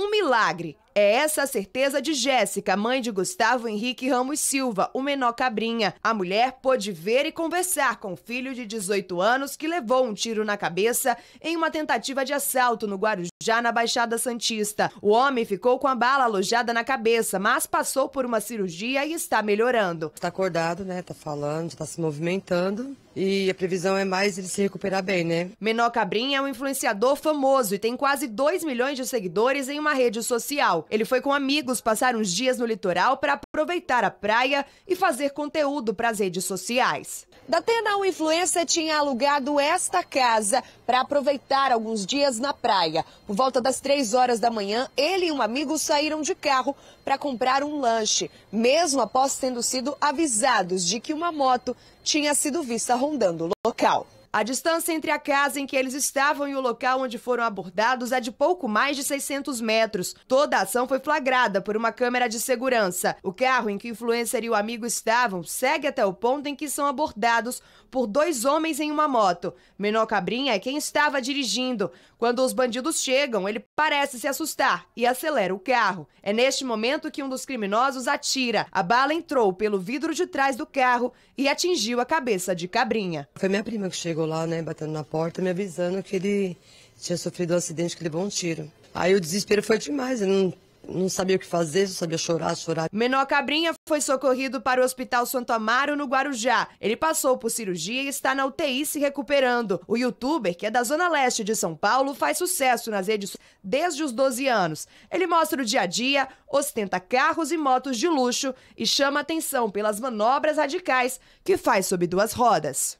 um milagre. É essa a certeza de Jéssica, mãe de Gustavo Henrique Ramos Silva, o menor cabrinha. A mulher pôde ver e conversar com o filho de 18 anos que levou um tiro na cabeça em uma tentativa de assalto no Guarujá, na Baixada Santista. O homem ficou com a bala alojada na cabeça, mas passou por uma cirurgia e está melhorando. Está acordado, né? Está falando, está se movimentando. E a previsão é mais ele se recuperar bem, né? Menor Cabrinha é um influenciador famoso e tem quase 2 milhões de seguidores em uma rede social. Natal. Ele foi com amigos passar uns dias no litoral para aproveitar a praia e fazer conteúdo para as redes sociais. Datena, um influencer, tinha alugado esta casa para aproveitar alguns dias na praia. Por volta das três horas da manhã, ele e um amigo saíram de carro para comprar um lanche, mesmo após tendo sido avisados de que uma moto tinha sido vista rondando o local. A distância entre a casa em que eles estavam e o local onde foram abordados é de pouco mais de 600 metros. Toda a ação foi flagrada por uma câmera de segurança. O carro em que o influencer e o amigo estavam segue até o ponto em que são abordados por dois homens em uma moto. Menor Cabrinha é quem estava dirigindo. Quando os bandidos chegam, ele parece se assustar e acelera o carro. É neste momento que um dos criminosos atira. A bala entrou pelo vidro de trás do carro e atingiu a cabeça de Cabrinha. Foi minha prima que chegou chegou lá, né, batendo na porta, me avisando que ele tinha sofrido um acidente, que levou um tiro. Aí o desespero foi demais, eu não, não sabia o que fazer, só sabia chorar, chorar. Menor Cabrinha foi socorrido para o Hospital Santo Amaro, no Guarujá. Ele passou por cirurgia e está na UTI se recuperando. O youtuber, que é da Zona Leste de São Paulo, faz sucesso nas redes desde os 12 anos. Ele mostra o dia a dia, ostenta carros e motos de luxo e chama atenção pelas manobras radicais que faz sob duas rodas.